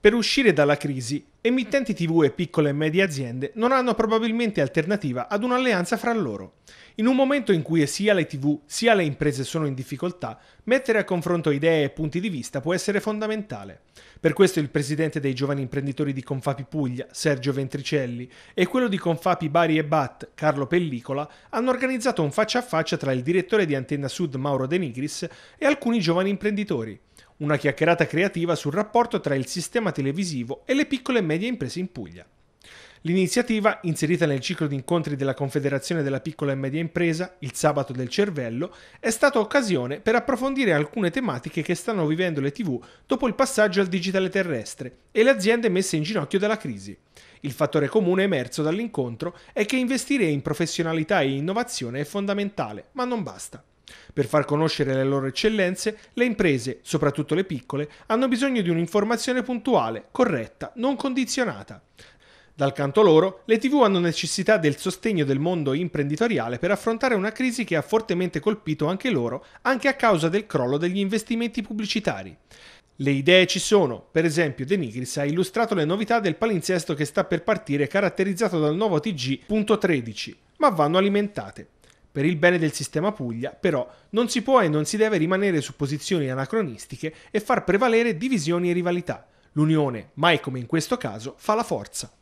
Per uscire dalla crisi Emittenti TV e piccole e medie aziende non hanno probabilmente alternativa ad un'alleanza fra loro. In un momento in cui sia le TV sia le imprese sono in difficoltà, mettere a confronto idee e punti di vista può essere fondamentale. Per questo il presidente dei giovani imprenditori di Confapi Puglia, Sergio Ventricelli, e quello di Confapi Bari e Bat, Carlo Pellicola, hanno organizzato un faccia a faccia tra il direttore di Antenna Sud Mauro De Nigris e alcuni giovani imprenditori. Una chiacchierata creativa sul rapporto tra il sistema televisivo e le piccole e medie medie imprese in Puglia. L'iniziativa, inserita nel ciclo di incontri della Confederazione della Piccola e Media Impresa, il sabato del cervello, è stata occasione per approfondire alcune tematiche che stanno vivendo le TV dopo il passaggio al digitale terrestre e le aziende messe in ginocchio dalla crisi. Il fattore comune emerso dall'incontro è che investire in professionalità e innovazione è fondamentale, ma non basta. Per far conoscere le loro eccellenze, le imprese, soprattutto le piccole, hanno bisogno di un'informazione puntuale, corretta, non condizionata. Dal canto loro, le TV hanno necessità del sostegno del mondo imprenditoriale per affrontare una crisi che ha fortemente colpito anche loro, anche a causa del crollo degli investimenti pubblicitari. Le idee ci sono, per esempio De Nigris ha illustrato le novità del palinsesto che sta per partire caratterizzato dal nuovo TG.13, ma vanno alimentate per il bene del sistema Puglia, però, non si può e non si deve rimanere su posizioni anacronistiche e far prevalere divisioni e rivalità. L'unione, mai come in questo caso, fa la forza.